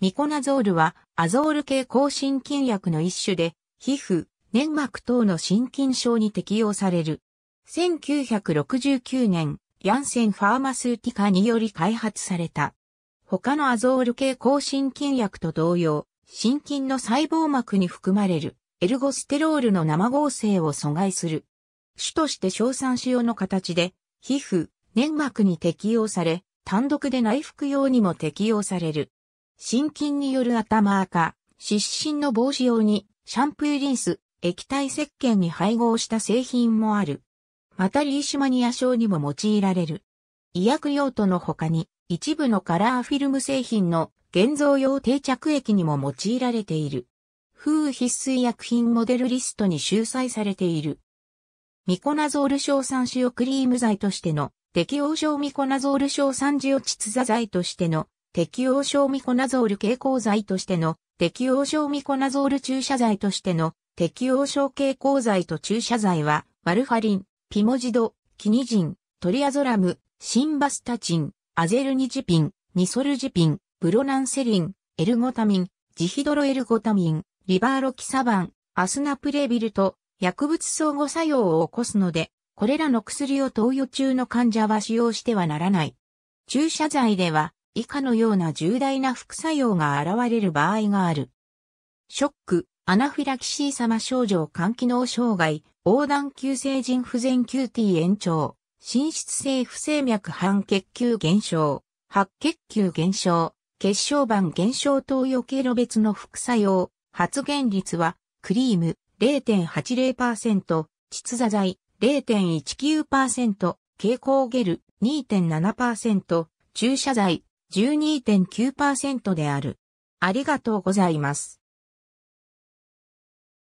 ミコナゾールはアゾール系抗心菌薬の一種で、皮膚、粘膜等の心筋症に適用される。1969年、ヤンセンファーマスーティカにより開発された。他のアゾール系抗心菌薬と同様、心筋の細胞膜に含まれるエルゴステロールの生合成を阻害する。種として小酸用の形で、皮膚、粘膜に適用され、単独で内服用にも適用される。心筋による頭赤、湿疹の防止用に、シャンプーリンス、液体石鹸に配合した製品もある。またリーシュマニア症にも用いられる。医薬用途の他に、一部のカラーフィルム製品の現像用定着液にも用いられている。風必須医薬品モデルリストに収載されている。ミコナゾール硝酸塩クリーム剤としての適応症ミコナゾール硝酸ジオチツザ剤としての適応症ミコナゾール蛍光剤としての、適応症ミコナゾール注射剤としての、適応症蛍光剤と注射剤は、ワルファリン、ピモジド、キニジン、トリアゾラム、シンバスタチン、アゼルニジピン、ニソルジピン、ブロナンセリン、エルゴタミン、ジヒドロエルゴタミン、リバーロキサバン、アスナプレビルと薬物相互作用を起こすので、これらの薬を投与中の患者は使用してはならない。注射剤では、以下のような重大な副作用が現れる場合がある。ショック、アナフィラキシー様症状肝機能障害、横断急性腎不全 QT 延長、心室性不整脈半血球減少、白血球減少、血小板減少等余計路別の副作用、発現率は、クリーム0.80%、窒座剤0.19%、蛍光ゲル2.7%、注射剤12.9%である。ありがとうございます。